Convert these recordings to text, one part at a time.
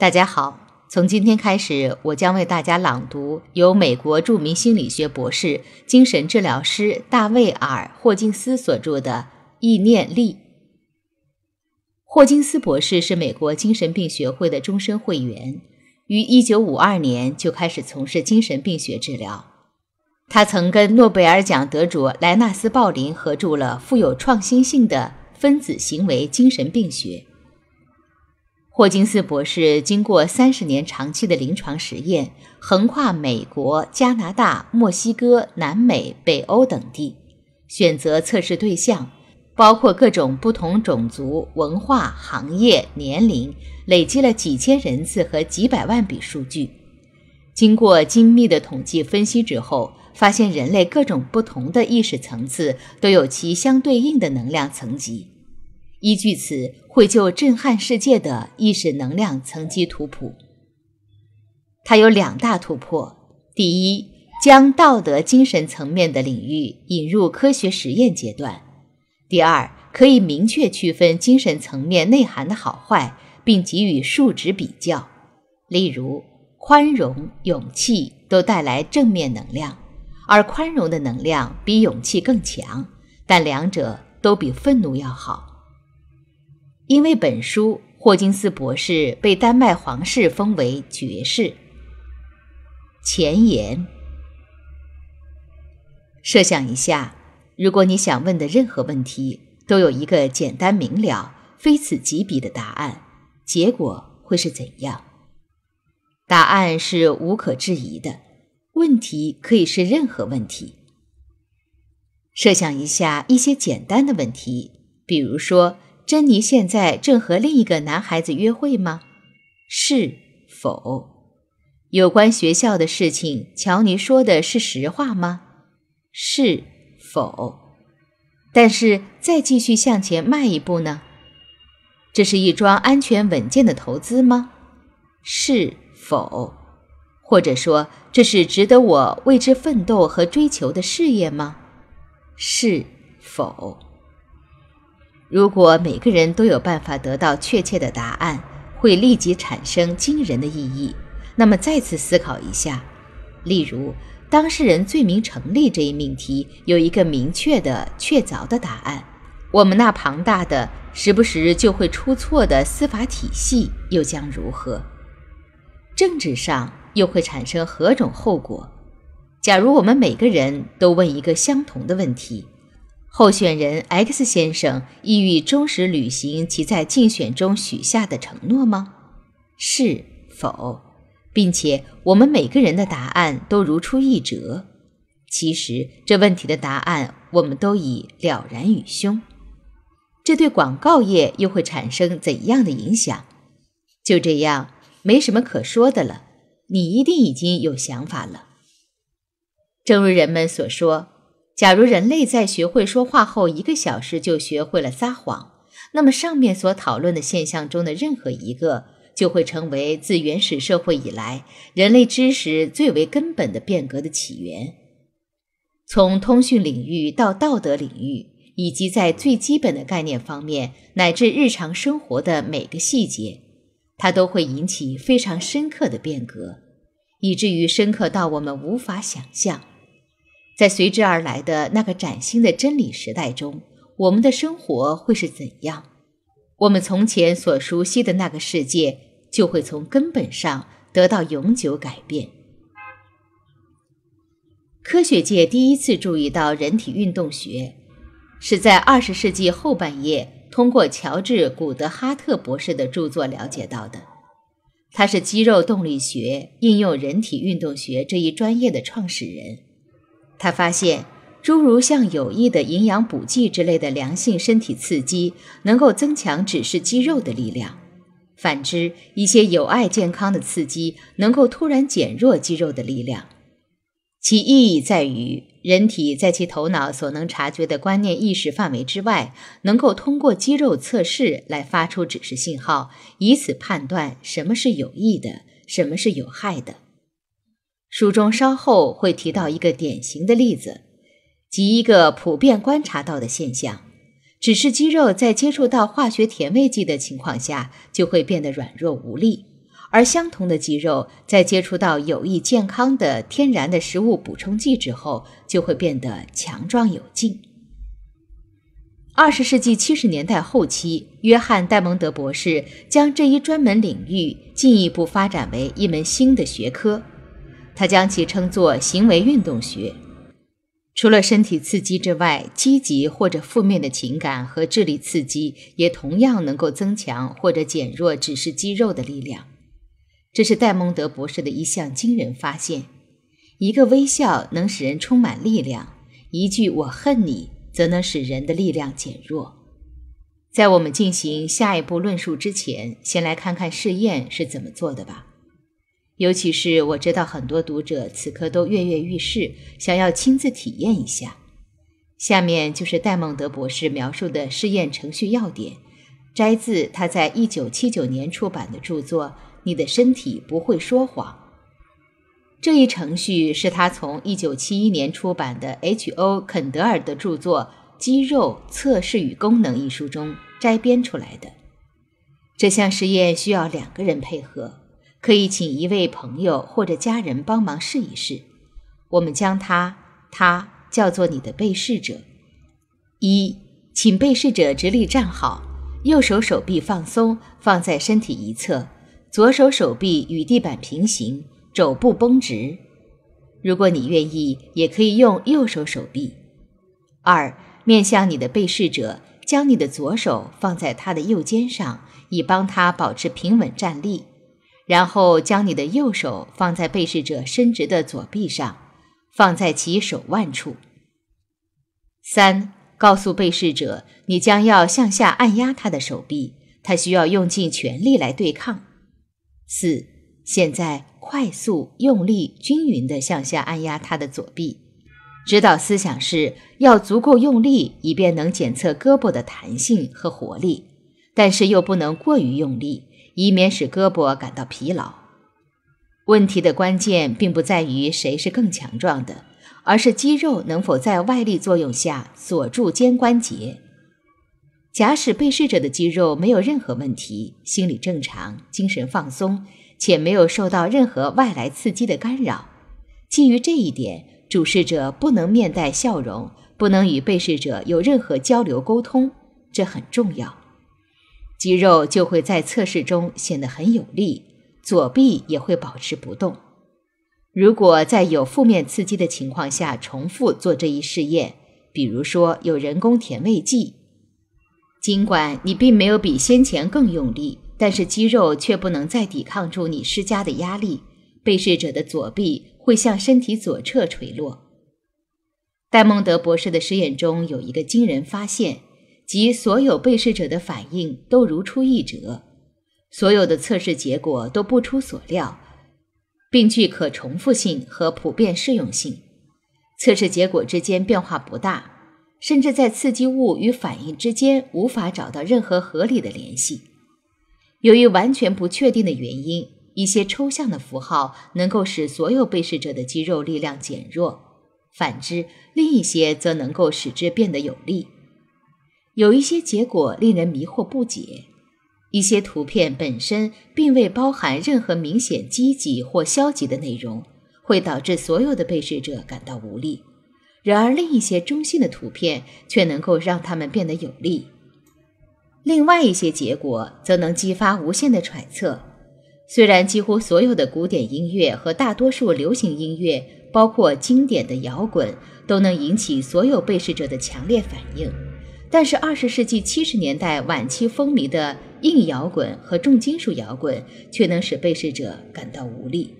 大家好，从今天开始，我将为大家朗读由美国著名心理学博士、精神治疗师大卫尔·霍金斯所著的《意念力》。霍金斯博士是美国精神病学会的终身会员，于一九五二年就开始从事精神病学治疗。他曾跟诺贝尔奖得主莱纳斯·鲍林合著了富有创新性的《分子行为精神病学》。霍金斯博士经过三十年长期的临床实验，横跨美国、加拿大、墨西哥、南美、北欧等地，选择测试对象，包括各种不同种族、文化、行业、年龄，累积了几千人次和几百万笔数据。经过精密的统计分析之后，发现人类各种不同的意识层次都有其相对应的能量层级。依据此，绘就震撼世界的意识能量层级图谱。它有两大突破：第一，将道德精神层面的领域引入科学实验阶段；第二，可以明确区分精神层面内涵的好坏，并给予数值比较。例如，宽容、勇气都带来正面能量，而宽容的能量比勇气更强，但两者都比愤怒要好。因为本书，霍金斯博士被丹麦皇室封为爵士。前言：设想一下，如果你想问的任何问题都有一个简单明了、非此即彼的答案，结果会是怎样？答案是无可置疑的。问题可以是任何问题。设想一下一些简单的问题，比如说。珍妮现在正和另一个男孩子约会吗？是否有关学校的事情？乔尼说的是实话吗？是否？但是再继续向前迈一步呢？这是一桩安全稳健的投资吗？是否？或者说这是值得我为之奋斗和追求的事业吗？是否？如果每个人都有办法得到确切的答案，会立即产生惊人的意义。那么，再次思考一下，例如，当事人罪名成立这一命题有一个明确的确凿的答案，我们那庞大的时不时就会出错的司法体系又将如何？政治上又会产生何种后果？假如我们每个人都问一个相同的问题。候选人 X 先生意欲忠实履行其在竞选中许下的承诺吗？是否，并且我们每个人的答案都如出一辙。其实，这问题的答案我们都已了然于胸。这对广告业又会产生怎样的影响？就这样，没什么可说的了。你一定已经有想法了。正如人们所说。假如人类在学会说话后一个小时就学会了撒谎，那么上面所讨论的现象中的任何一个，就会成为自原始社会以来人类知识最为根本的变革的起源。从通讯领域到道德领域，以及在最基本的概念方面，乃至日常生活的每个细节，它都会引起非常深刻的变革，以至于深刻到我们无法想象。在随之而来的那个崭新的真理时代中，我们的生活会是怎样？我们从前所熟悉的那个世界就会从根本上得到永久改变。科学界第一次注意到人体运动学，是在二十世纪后半叶，通过乔治·古德哈特博士的著作了解到的。他是肌肉动力学应用人体运动学这一专业的创始人。他发现，诸如像有益的营养补剂之类的良性身体刺激，能够增强指示肌肉的力量；反之，一些有碍健康的刺激，能够突然减弱肌肉的力量。其意义在于，人体在其头脑所能察觉的观念意识范围之外，能够通过肌肉测试来发出指示信号，以此判断什么是有益的，什么是有害的。书中稍后会提到一个典型的例子，及一个普遍观察到的现象：，只是肌肉在接触到化学甜味剂的情况下，就会变得软弱无力；，而相同的肌肉在接触到有益健康的天然的食物补充剂之后，就会变得强壮有劲。二十世纪七十年代后期，约翰·戴蒙德博士将这一专门领域进一步发展为一门新的学科。他将其称作行为运动学。除了身体刺激之外，积极或者负面的情感和智力刺激也同样能够增强或者减弱指示肌肉的力量。这是戴蒙德博士的一项惊人发现：一个微笑能使人充满力量，一句“我恨你”则能使人的力量减弱。在我们进行下一步论述之前，先来看看试验是怎么做的吧。尤其是我知道很多读者此刻都跃跃欲试，想要亲自体验一下。下面就是戴梦德博士描述的试验程序要点，摘自他在1979年出版的著作《你的身体不会说谎》。这一程序是他从1971年出版的 H.O. 肯德尔的著作《肌肉测试与功能》一书中摘编出来的。这项实验需要两个人配合。可以请一位朋友或者家人帮忙试一试，我们将他他叫做你的被试者。一，请被试者直立站好，右手手臂放松放在身体一侧，左手手臂与地板平行，肘部绷直。如果你愿意，也可以用右手手臂。二，面向你的被试者，将你的左手放在他的右肩上，以帮他保持平稳站立。然后将你的右手放在被试者伸直的左臂上，放在其手腕处。三、告诉被试者你将要向下按压他的手臂，他需要用尽全力来对抗。四、现在快速用力、均匀的向下按压他的左臂。指导思想是要足够用力，以便能检测胳膊的弹性和活力，但是又不能过于用力。以免使胳膊感到疲劳。问题的关键并不在于谁是更强壮的，而是肌肉能否在外力作用下锁住肩关节。假使被试者的肌肉没有任何问题，心理正常，精神放松，且没有受到任何外来刺激的干扰，基于这一点，主试者不能面带笑容，不能与被试者有任何交流沟通，这很重要。肌肉就会在测试中显得很有力，左臂也会保持不动。如果在有负面刺激的情况下重复做这一试验，比如说有人工甜味剂，尽管你并没有比先前更用力，但是肌肉却不能再抵抗住你施加的压力，被试者的左臂会向身体左侧垂落。戴蒙德博士的实验中有一个惊人发现。即所有被试者的反应都如出一辙，所有的测试结果都不出所料，并具可重复性和普遍适用性。测试结果之间变化不大，甚至在刺激物与反应之间无法找到任何合理的联系。由于完全不确定的原因，一些抽象的符号能够使所有被试者的肌肉力量减弱，反之，另一些则能够使之变得有力。有一些结果令人迷惑不解，一些图片本身并未包含任何明显积极或消极的内容，会导致所有的被试者感到无力；然而，另一些中性的图片却能够让他们变得有力。另外一些结果则能激发无限的揣测。虽然几乎所有的古典音乐和大多数流行音乐，包括经典的摇滚，都能引起所有被试者的强烈反应。但是，二十世纪七十年代晚期风靡的硬摇滚和重金属摇滚却能使被试者感到无力。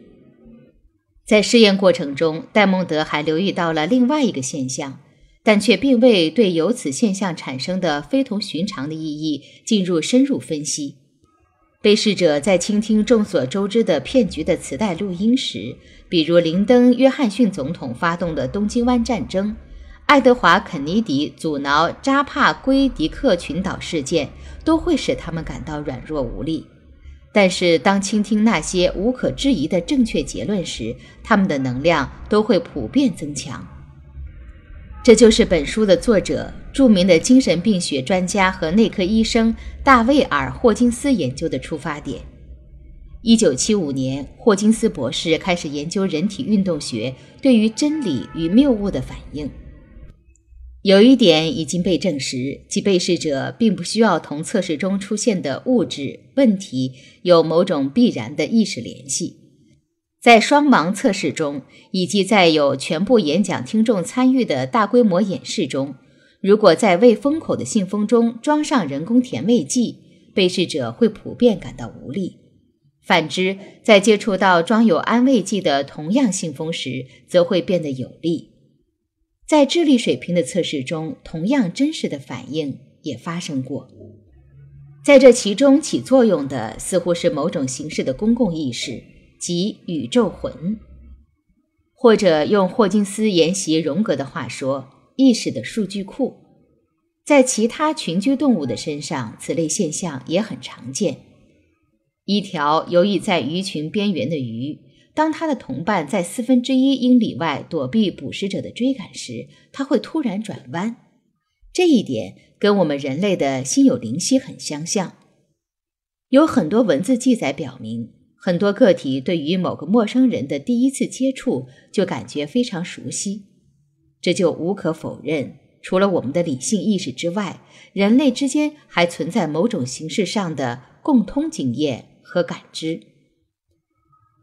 在试验过程中，戴蒙德还留意到了另外一个现象，但却并未对由此现象产生的非同寻常的意义进入深入分析。被试者在倾听众所周知的骗局的磁带录音时，比如林登·约翰逊总统发动的东京湾战争。爱德华·肯尼迪阻挠扎帕圭迪克群岛事件都会使他们感到软弱无力，但是当倾听那些无可置疑的正确结论时，他们的能量都会普遍增强。这就是本书的作者，著名的精神病学专家和内科医生大卫尔·霍金斯研究的出发点。一九七五年，霍金斯博士开始研究人体运动学对于真理与谬误的反应。有一点已经被证实，即被试者并不需要同测试中出现的物质问题有某种必然的意识联系。在双盲测试中，以及在有全部演讲听众参与的大规模演示中，如果在未封口的信封中装上人工甜味剂，被试者会普遍感到无力；反之，在接触到装有安慰剂的同样信封时，则会变得有力。在智力水平的测试中，同样真实的反应也发生过。在这其中起作用的似乎是某种形式的公共意识即宇宙魂，或者用霍金斯沿袭荣格的话说，意识的数据库。在其他群居动物的身上，此类现象也很常见。一条游弋在鱼群边缘的鱼。当他的同伴在四分之一英里外躲避捕食者的追赶时，他会突然转弯。这一点跟我们人类的心有灵犀很相像。有很多文字记载表明，很多个体对于某个陌生人的第一次接触就感觉非常熟悉。这就无可否认，除了我们的理性意识之外，人类之间还存在某种形式上的共通经验和感知。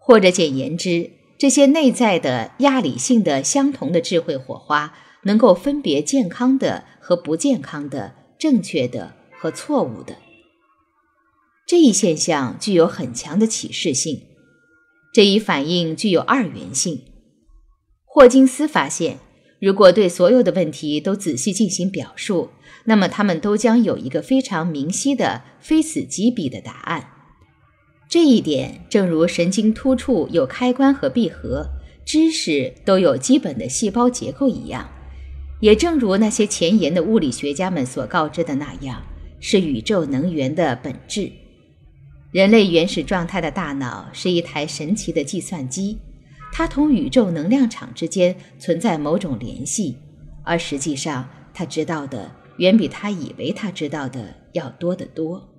或者简言之，这些内在的亚理性的相同的智慧火花，能够分别健康的和不健康的、正确的和错误的。这一现象具有很强的启示性，这一反应具有二元性。霍金斯发现，如果对所有的问题都仔细进行表述，那么他们都将有一个非常明晰的非此即彼的答案。这一点，正如神经突触有开关和闭合，知识都有基本的细胞结构一样，也正如那些前沿的物理学家们所告知的那样，是宇宙能源的本质。人类原始状态的大脑是一台神奇的计算机，它同宇宙能量场之间存在某种联系，而实际上，它知道的远比他以为他知道的要多得多。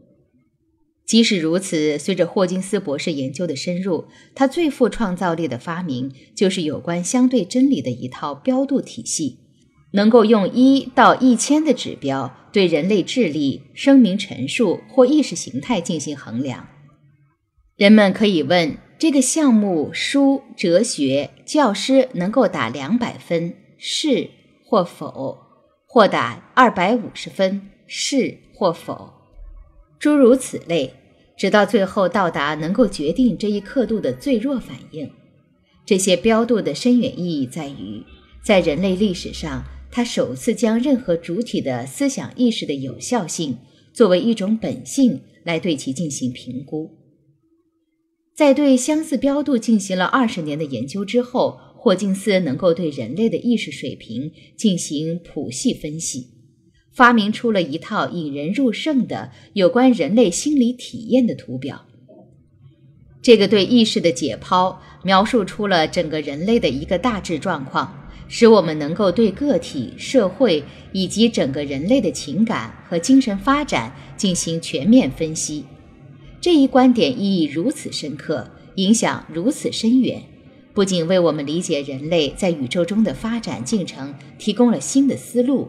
即使如此，随着霍金斯博士研究的深入，他最富创造力的发明就是有关相对真理的一套标度体系，能够用一到一千的指标对人类智力、声明陈述或意识形态进行衡量。人们可以问：这个项目书、哲学、教师能够打两百分是或否，或打二百五十分是或否？诸如此类，直到最后到达能够决定这一刻度的最弱反应。这些标度的深远意义在于，在人类历史上，它首次将任何主体的思想意识的有效性作为一种本性来对其进行评估。在对相似标度进行了二十年的研究之后，霍金斯能够对人类的意识水平进行谱系分析。发明出了一套引人入胜的有关人类心理体验的图表。这个对意识的解剖，描述出了整个人类的一个大致状况，使我们能够对个体、社会以及整个人类的情感和精神发展进行全面分析。这一观点意义如此深刻，影响如此深远，不仅为我们理解人类在宇宙中的发展进程提供了新的思路。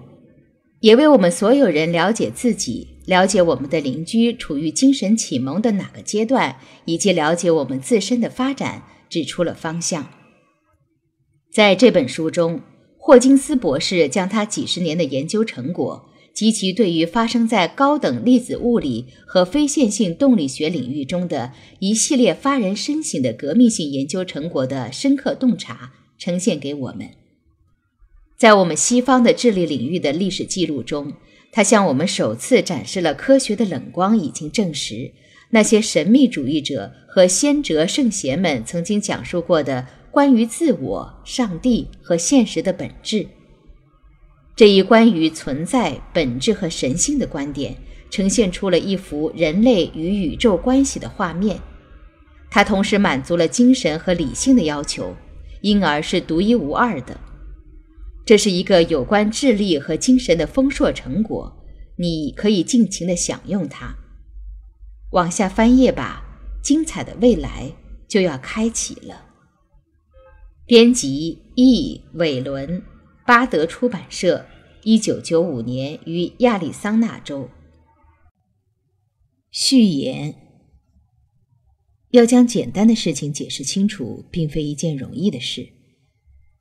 也为我们所有人了解自己、了解我们的邻居处于精神启蒙的哪个阶段，以及了解我们自身的发展指出了方向。在这本书中，霍金斯博士将他几十年的研究成果及其对于发生在高等粒子物理和非线性动力学领域中的一系列发人深省的革命性研究成果的深刻洞察呈现给我们。在我们西方的智力领域的历史记录中，他向我们首次展示了科学的冷光已经证实那些神秘主义者和先哲圣贤们曾经讲述过的关于自我、上帝和现实的本质。这一关于存在本质和神性的观点，呈现出了一幅人类与宇宙关系的画面。它同时满足了精神和理性的要求，因而是独一无二的。这是一个有关智力和精神的丰硕成果，你可以尽情的享用它。往下翻页吧，精彩的未来就要开启了。编辑 E. 韦伦，巴德出版社，一九九五年于亚利桑那州。序言：要将简单的事情解释清楚，并非一件容易的事。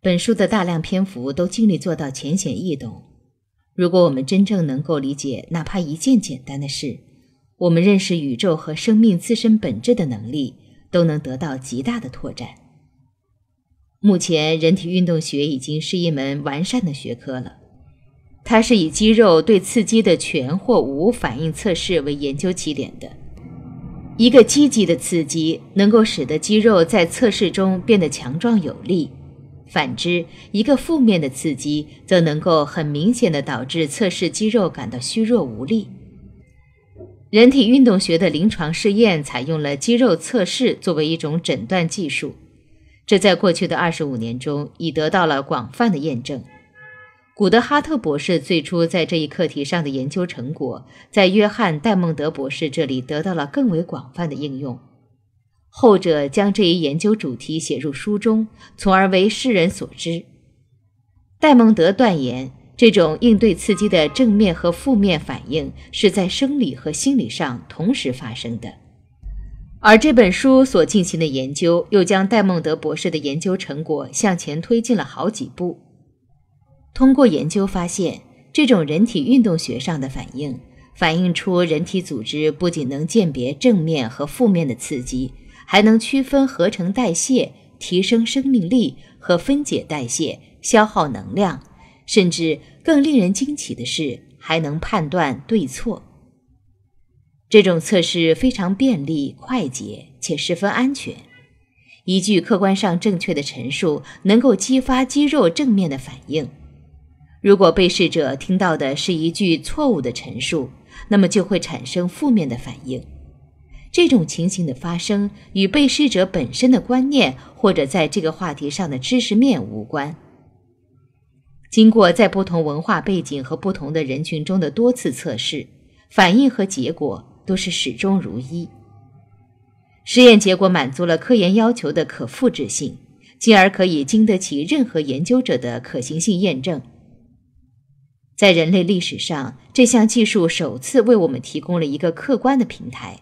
本书的大量篇幅都尽力做到浅显易懂。如果我们真正能够理解哪怕一件简单的事，我们认识宇宙和生命自身本质的能力都能得到极大的拓展。目前，人体运动学已经是一门完善的学科了。它是以肌肉对刺激的全或无反应测试为研究起点的。一个积极的刺激能够使得肌肉在测试中变得强壮有力。反之，一个负面的刺激则能够很明显的导致测试肌肉感到虚弱无力。人体运动学的临床试验采用了肌肉测试作为一种诊断技术，这在过去的二十五年中已得到了广泛的验证。古德哈特博士最初在这一课题上的研究成果，在约翰戴蒙德博士这里得到了更为广泛的应用。后者将这一研究主题写入书中，从而为世人所知。戴蒙德断言，这种应对刺激的正面和负面反应是在生理和心理上同时发生的。而这本书所进行的研究，又将戴蒙德博士的研究成果向前推进了好几步。通过研究发现，这种人体运动学上的反应，反映出人体组织不仅能鉴别正面和负面的刺激。还能区分合成代谢、提升生命力和分解代谢、消耗能量，甚至更令人惊奇的是，还能判断对错。这种测试非常便利、快捷且十分安全。一句客观上正确的陈述，能够激发肌肉正面的反应；如果被试者听到的是一句错误的陈述，那么就会产生负面的反应。这种情形的发生与被试者本身的观念或者在这个话题上的知识面无关。经过在不同文化背景和不同的人群中的多次测试，反应和结果都是始终如一。实验结果满足了科研要求的可复制性，进而可以经得起任何研究者的可行性验证。在人类历史上，这项技术首次为我们提供了一个客观的平台。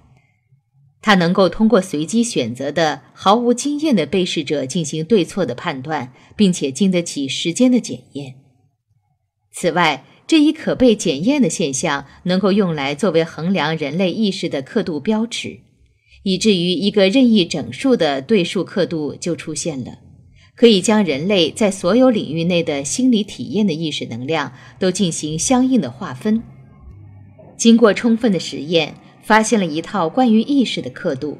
它能够通过随机选择的毫无经验的被试者进行对错的判断，并且经得起时间的检验。此外，这一可被检验的现象能够用来作为衡量人类意识的刻度标尺，以至于一个任意整数的对数刻度就出现了，可以将人类在所有领域内的心理体验的意识能量都进行相应的划分。经过充分的实验。发现了一套关于意识的刻度，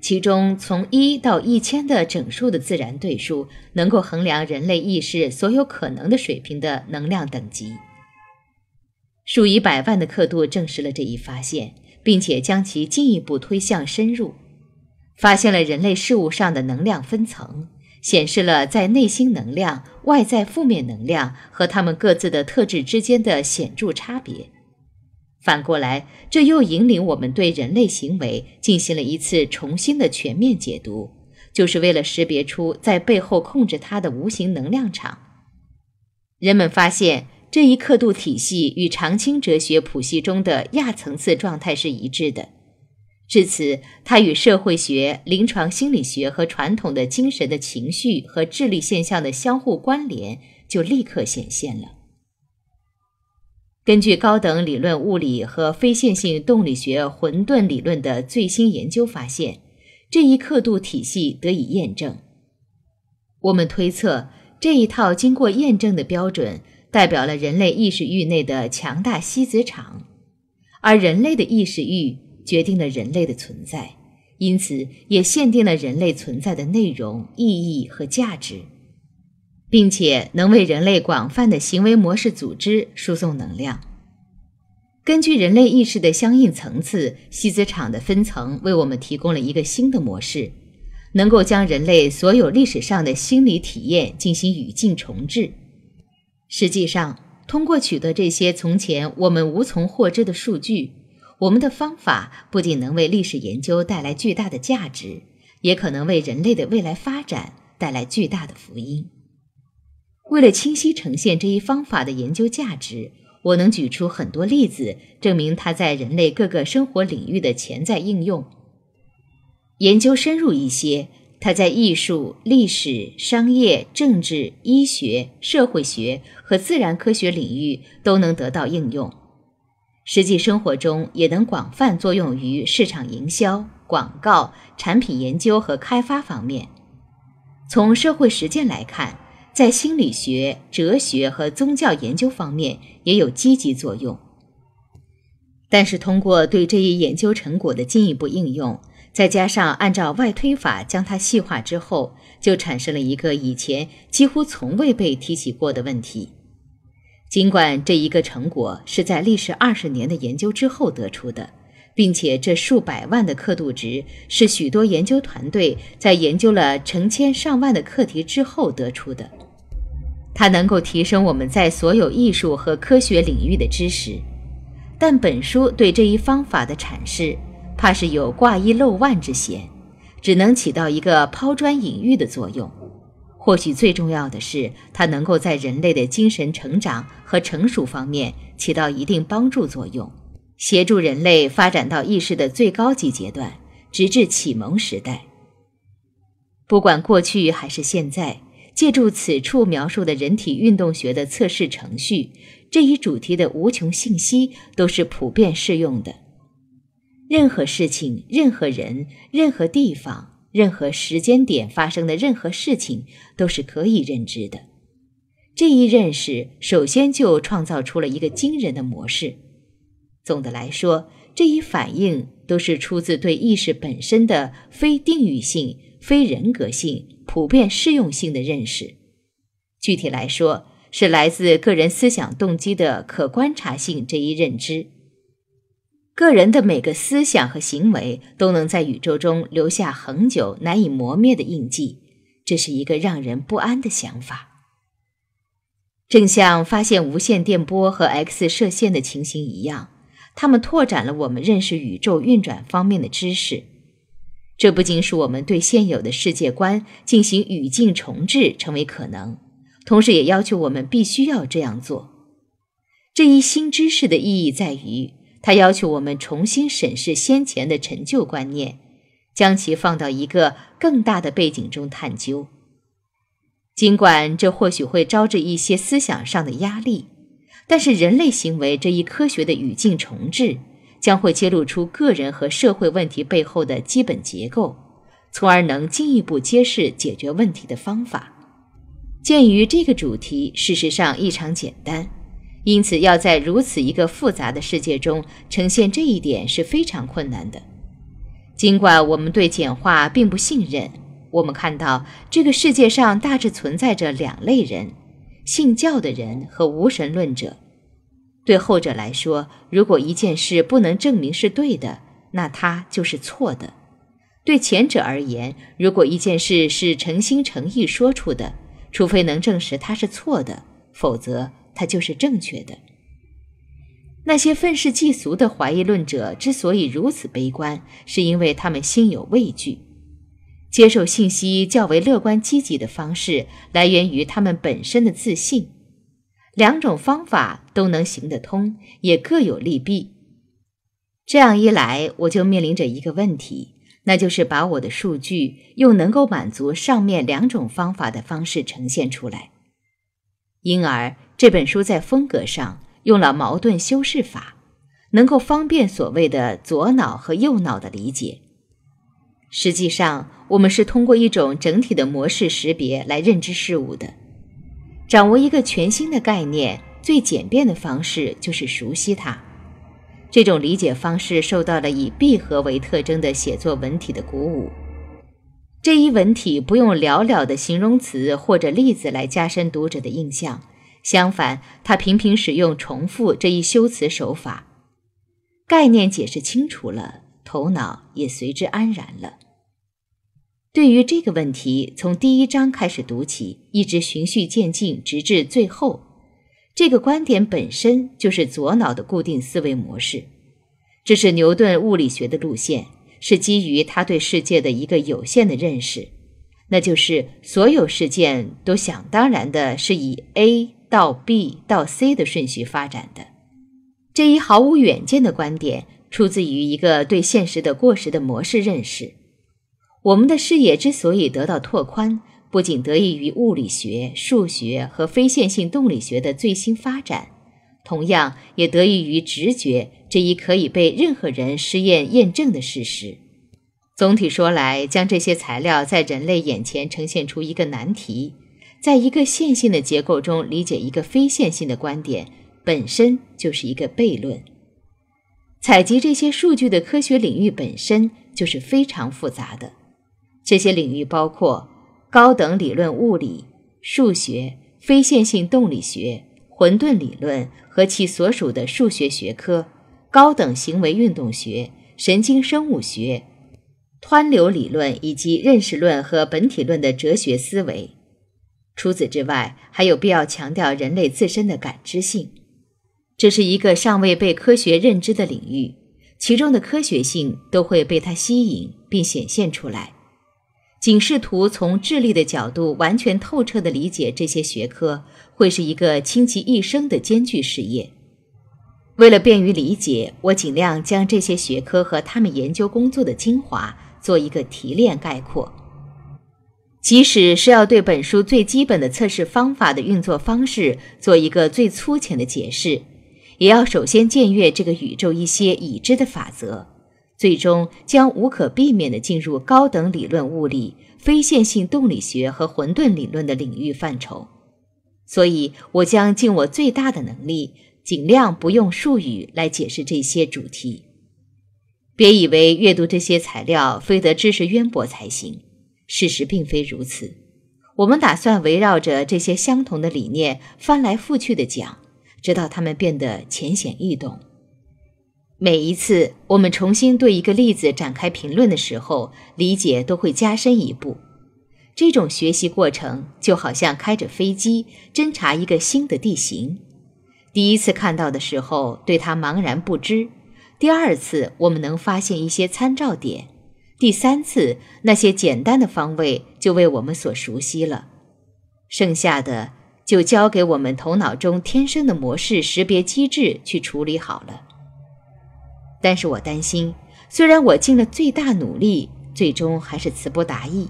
其中从一到一千的整数的自然对数能够衡量人类意识所有可能的水平的能量等级。数以百万的刻度证实了这一发现，并且将其进一步推向深入，发现了人类事物上的能量分层，显示了在内心能量、外在负面能量和它们各自的特质之间的显著差别。反过来，这又引领我们对人类行为进行了一次重新的全面解读，就是为了识别出在背后控制它的无形能量场。人们发现这一刻度体系与常青哲学谱系中的亚层次状态是一致的。至此，它与社会学、临床心理学和传统的精神的情绪和智力现象的相互关联就立刻显现了。根据高等理论物理和非线性动力学混沌理论的最新研究发现，这一刻度体系得以验证。我们推测，这一套经过验证的标准，代表了人类意识域内的强大吸子场，而人类的意识域决定了人类的存在，因此也限定了人类存在的内容、意义和价值。并且能为人类广泛的行为模式组织输送能量。根据人类意识的相应层次，希兹场的分层为我们提供了一个新的模式，能够将人类所有历史上的心理体验进行语境重置。实际上，通过取得这些从前我们无从获知的数据，我们的方法不仅能为历史研究带来巨大的价值，也可能为人类的未来发展带来巨大的福音。为了清晰呈现这一方法的研究价值，我能举出很多例子，证明它在人类各个生活领域的潜在应用。研究深入一些，它在艺术、历史、商业、政治、医学、社会学和自然科学领域都能得到应用。实际生活中也能广泛作用于市场营销、广告、产品研究和开发方面。从社会实践来看。在心理学、哲学和宗教研究方面也有积极作用。但是，通过对这一研究成果的进一步应用，再加上按照外推法将它细化之后，就产生了一个以前几乎从未被提起过的问题。尽管这一个成果是在历时二十年的研究之后得出的，并且这数百万的刻度值是许多研究团队在研究了成千上万的课题之后得出的。它能够提升我们在所有艺术和科学领域的知识，但本书对这一方法的阐释，怕是有挂一漏万之嫌，只能起到一个抛砖引玉的作用。或许最重要的是，它能够在人类的精神成长和成熟方面起到一定帮助作用，协助人类发展到意识的最高级阶段，直至启蒙时代。不管过去还是现在。借助此处描述的人体运动学的测试程序，这一主题的无穷信息都是普遍适用的。任何事情、任何人、任何地方、任何时间点发生的任何事情都是可以认知的。这一认识首先就创造出了一个惊人的模式。总的来说，这一反应都是出自对意识本身的非定域性、非人格性。普遍适用性的认识，具体来说是来自个人思想动机的可观察性这一认知。个人的每个思想和行为都能在宇宙中留下恒久、难以磨灭的印记，这是一个让人不安的想法。正像发现无线电波和 X 射线的情形一样，他们拓展了我们认识宇宙运转方面的知识。这不仅使我们对现有的世界观进行语境重置成为可能，同时也要求我们必须要这样做。这一新知识的意义在于，它要求我们重新审视先前的陈旧观念，将其放到一个更大的背景中探究。尽管这或许会招致一些思想上的压力，但是人类行为这一科学的语境重置。将会揭露出个人和社会问题背后的基本结构，从而能进一步揭示解决问题的方法。鉴于这个主题事实上异常简单，因此要在如此一个复杂的世界中呈现这一点是非常困难的。尽管我们对简化并不信任，我们看到这个世界上大致存在着两类人：信教的人和无神论者。对后者来说，如果一件事不能证明是对的，那它就是错的；对前者而言，如果一件事是诚心诚意说出的，除非能证实它是错的，否则它就是正确的。那些愤世嫉俗的怀疑论者之所以如此悲观，是因为他们心有畏惧。接受信息较为乐观积极的方式，来源于他们本身的自信。两种方法都能行得通，也各有利弊。这样一来，我就面临着一个问题，那就是把我的数据用能够满足上面两种方法的方式呈现出来。因而，这本书在风格上用了矛盾修饰法，能够方便所谓的左脑和右脑的理解。实际上，我们是通过一种整体的模式识别来认知事物的。掌握一个全新的概念，最简便的方式就是熟悉它。这种理解方式受到了以闭合为特征的写作文体的鼓舞。这一文体不用寥寥的形容词或者例子来加深读者的印象，相反，它频频使用重复这一修辞手法。概念解释清楚了，头脑也随之安然了。对于这个问题，从第一章开始读起，一直循序渐进，直至最后。这个观点本身就是左脑的固定思维模式，这是牛顿物理学的路线，是基于他对世界的一个有限的认识，那就是所有事件都想当然的是以 A 到 B 到 C 的顺序发展的。这一毫无远见的观点，出自于一个对现实的过时的模式认识。我们的视野之所以得到拓宽，不仅得益于物理学、数学和非线性动力学的最新发展，同样也得益于直觉这一可以被任何人试验验证的事实。总体说来，将这些材料在人类眼前呈现出一个难题：在一个线性的结构中理解一个非线性的观点，本身就是一个悖论。采集这些数据的科学领域本身就是非常复杂的。这些领域包括高等理论物理、数学、非线性动力学、混沌理论和其所属的数学学科、高等行为运动学、神经生物学、湍流理论以及认识论和本体论的哲学思维。除此之外，还有必要强调人类自身的感知性，这是一个尚未被科学认知的领域，其中的科学性都会被它吸引并显现出来。仅试图从智力的角度完全透彻地理解这些学科，会是一个倾其一生的艰巨事业。为了便于理解，我尽量将这些学科和他们研究工作的精华做一个提炼概括。即使是要对本书最基本的测试方法的运作方式做一个最粗浅的解释，也要首先僭越这个宇宙一些已知的法则。最终将无可避免地进入高等理论物理、非线性动力学和混沌理论的领域范畴，所以我将尽我最大的能力，尽量不用术语来解释这些主题。别以为阅读这些材料非得知识渊博才行，事实并非如此。我们打算围绕着这些相同的理念翻来覆去地讲，直到他们变得浅显易懂。每一次我们重新对一个例子展开评论的时候，理解都会加深一步。这种学习过程就好像开着飞机侦察一个新的地形，第一次看到的时候对它茫然不知；第二次我们能发现一些参照点；第三次那些简单的方位就为我们所熟悉了，剩下的就交给我们头脑中天生的模式识别机制去处理好了。但是我担心，虽然我尽了最大努力，最终还是词不达意，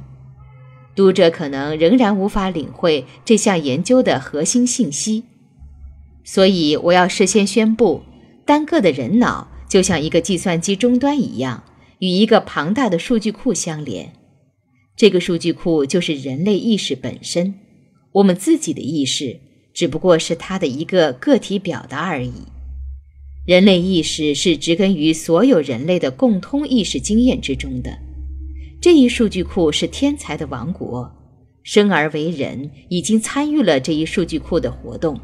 读者可能仍然无法领会这项研究的核心信息。所以我要事先宣布：单个的人脑就像一个计算机终端一样，与一个庞大的数据库相连。这个数据库就是人类意识本身，我们自己的意识只不过是它的一个个体表达而已。人类意识是植根于所有人类的共通意识经验之中的。这一数据库是天才的王国。生而为人，已经参与了这一数据库的活动。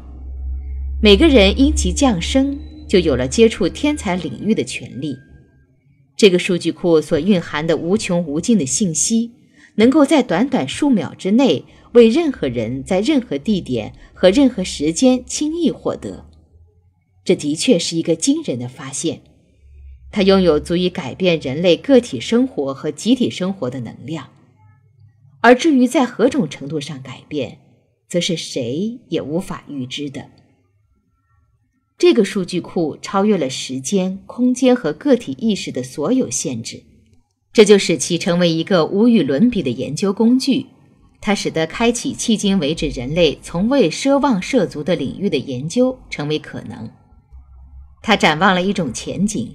每个人因其降生，就有了接触天才领域的权利。这个数据库所蕴含的无穷无尽的信息，能够在短短数秒之内，为任何人，在任何地点和任何时间，轻易获得。这的确是一个惊人的发现，它拥有足以改变人类个体生活和集体生活的能量，而至于在何种程度上改变，则是谁也无法预知的。这个数据库超越了时间、空间和个体意识的所有限制，这就使其成为一个无与伦比的研究工具。它使得开启迄今为止人类从未奢望涉足的领域的研究成为可能。他展望了一种前景，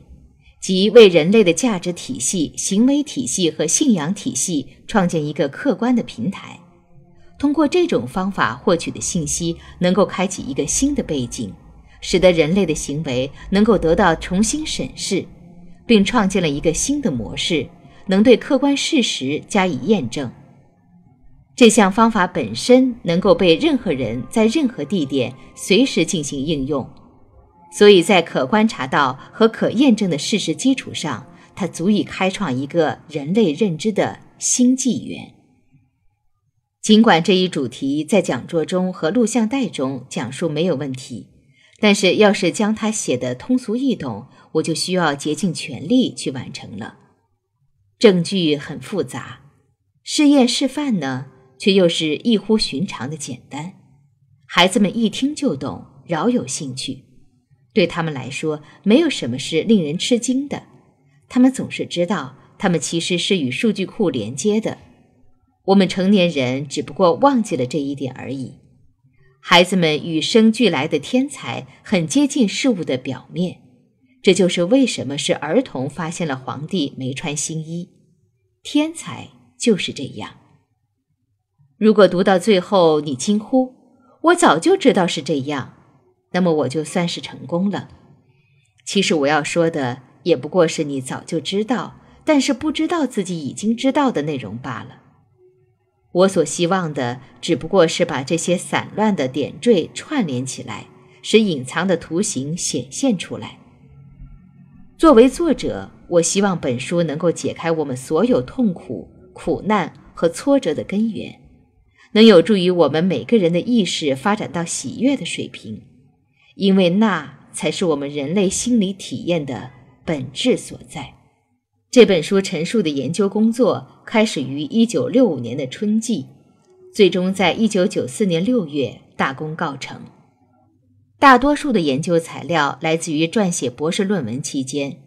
即为人类的价值体系、行为体系和信仰体系创建一个客观的平台。通过这种方法获取的信息，能够开启一个新的背景，使得人类的行为能够得到重新审视，并创建了一个新的模式，能对客观事实加以验证。这项方法本身能够被任何人在任何地点随时进行应用。所以在可观察到和可验证的事实基础上，它足以开创一个人类认知的新纪元。尽管这一主题在讲座中和录像带中讲述没有问题，但是要是将它写得通俗易懂，我就需要竭尽全力去完成了。证据很复杂，试验示范呢，却又是异乎寻常的简单。孩子们一听就懂，饶有兴趣。对他们来说，没有什么是令人吃惊的。他们总是知道，他们其实是与数据库连接的。我们成年人只不过忘记了这一点而已。孩子们与生俱来的天才很接近事物的表面，这就是为什么是儿童发现了皇帝没穿新衣。天才就是这样。如果读到最后你惊呼：“我早就知道是这样。”那么我就算是成功了。其实我要说的也不过是你早就知道，但是不知道自己已经知道的内容罢了。我所希望的只不过是把这些散乱的点缀串联起来，使隐藏的图形显现出来。作为作者，我希望本书能够解开我们所有痛苦、苦难和挫折的根源，能有助于我们每个人的意识发展到喜悦的水平。因为那才是我们人类心理体验的本质所在。这本书陈述的研究工作开始于1965年的春季，最终在1994年6月大功告成。大多数的研究材料来自于撰写博士论文期间。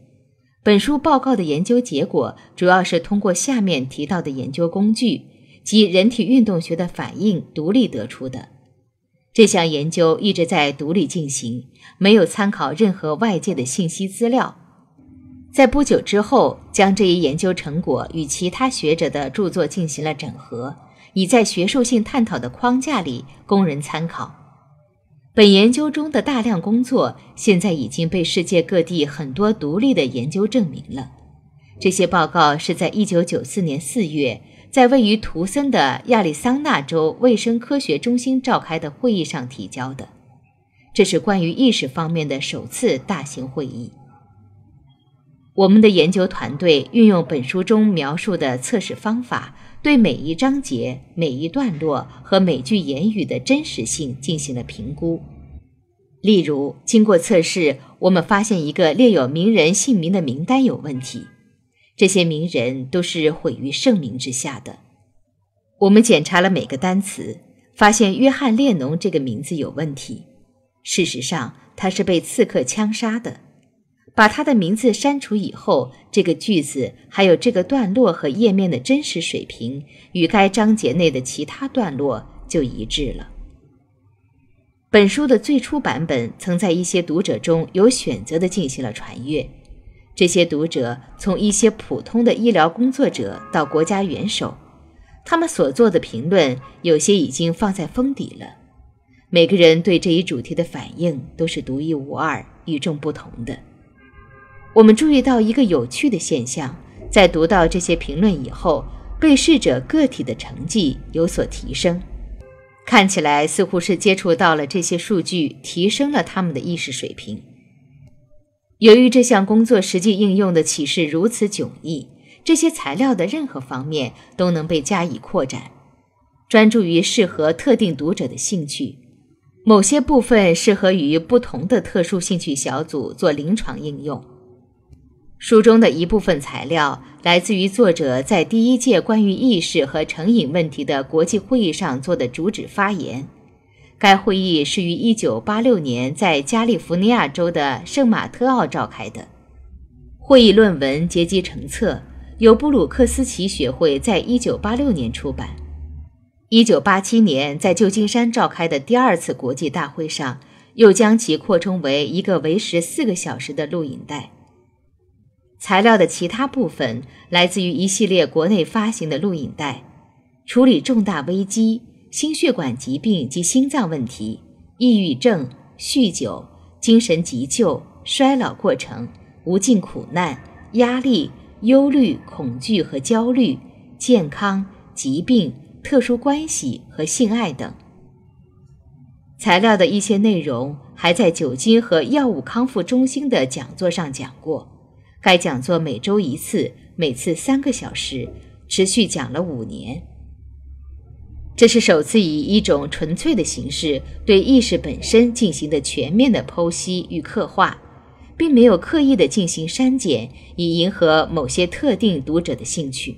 本书报告的研究结果主要是通过下面提到的研究工具及人体运动学的反应独立得出的。这项研究一直在独立进行，没有参考任何外界的信息资料。在不久之后，将这一研究成果与其他学者的著作进行了整合，以在学术性探讨的框架里供人参考。本研究中的大量工作现在已经被世界各地很多独立的研究证明了。这些报告是在1994年4月。在位于图森的亚利桑那州卫生科学中心召开的会议上提交的，这是关于意识方面的首次大型会议。我们的研究团队运用本书中描述的测试方法，对每一章节、每一段落和每句言语的真实性进行了评估。例如，经过测试，我们发现一个列有名人姓名的名单有问题。这些名人都是毁于盛名之下的。我们检查了每个单词，发现约翰·列侬这个名字有问题。事实上，他是被刺客枪杀的。把他的名字删除以后，这个句子还有这个段落和页面的真实水平与该章节内的其他段落就一致了。本书的最初版本曾在一些读者中有选择的进行了传阅。这些读者从一些普通的医疗工作者到国家元首，他们所做的评论有些已经放在封底了。每个人对这一主题的反应都是独一无二、与众不同的。我们注意到一个有趣的现象：在读到这些评论以后，被试者个体的成绩有所提升。看起来似乎是接触到了这些数据，提升了他们的意识水平。由于这项工作实际应用的启示如此迥异，这些材料的任何方面都能被加以扩展，专注于适合特定读者的兴趣。某些部分适合于不同的特殊兴趣小组做临床应用。书中的一部分材料来自于作者在第一届关于意识和成瘾问题的国际会议上做的主旨发言。该会议是于1986年在加利福尼亚州的圣马特奥召开的。会议论文结集成册，由布鲁克斯奇学会在1986年出版。1987年在旧金山召开的第二次国际大会上，又将其扩充为一个维持四个小时的录影带。材料的其他部分来自于一系列国内发行的录影带。处理重大危机。心血管疾病及心脏问题、抑郁症、酗酒、精神急救、衰老过程、无尽苦难、压力、忧虑、恐惧和焦虑、健康疾病、特殊关系和性爱等。材料的一些内容还在酒精和药物康复中心的讲座上讲过，该讲座每周一次，每次三个小时，持续讲了五年。这是首次以一种纯粹的形式对意识本身进行的全面的剖析与刻画，并没有刻意的进行删减，以迎合某些特定读者的兴趣。